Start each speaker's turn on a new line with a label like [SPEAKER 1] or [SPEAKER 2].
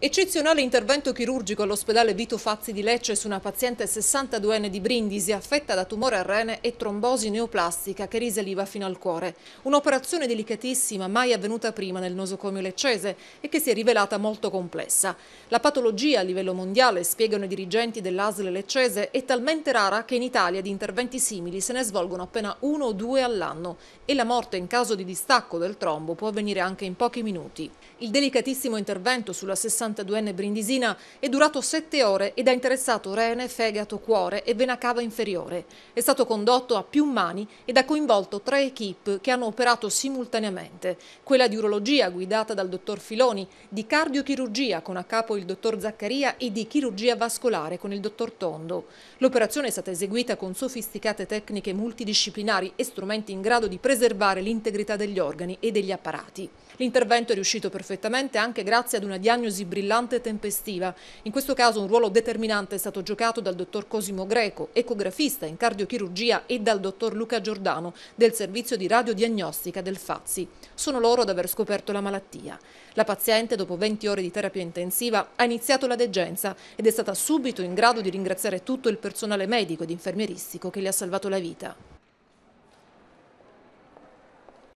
[SPEAKER 1] Eccezionale intervento chirurgico all'ospedale Vito Fazzi di Lecce su una paziente 62enne di Brindisi affetta da tumore al rene e trombosi neoplastica che risaliva fino al cuore. Un'operazione delicatissima mai avvenuta prima nel nosocomio leccese e che si è rivelata molto complessa. La patologia a livello mondiale, spiegano i dirigenti dell'ASL leccese, è talmente rara che in Italia di interventi simili se ne svolgono appena uno o due all'anno e la morte in caso di distacco del trombo può avvenire anche in pochi minuti. Il delicatissimo intervento sulla 62 62enne brindisina, è durato 7 ore ed ha interessato rene, fegato, cuore e vena cava inferiore. È stato condotto a più mani ed ha coinvolto tre equip che hanno operato simultaneamente. Quella di urologia guidata dal dottor Filoni, di cardiochirurgia con a capo il dottor Zaccaria e di chirurgia vascolare con il dottor Tondo. L'operazione è stata eseguita con sofisticate tecniche multidisciplinari e strumenti in grado di preservare l'integrità degli organi e degli apparati. L'intervento è riuscito perfettamente anche grazie ad una diagnosi brindisina brillante e tempestiva. In questo caso un ruolo determinante è stato giocato dal dottor Cosimo Greco, ecografista in cardiochirurgia e dal dottor Luca Giordano del servizio di radiodiagnostica del Fazzi. Sono loro ad aver scoperto la malattia. La paziente dopo 20 ore di terapia intensiva ha iniziato la degenza ed è stata subito in grado di ringraziare tutto il personale medico ed infermieristico che le ha salvato la vita.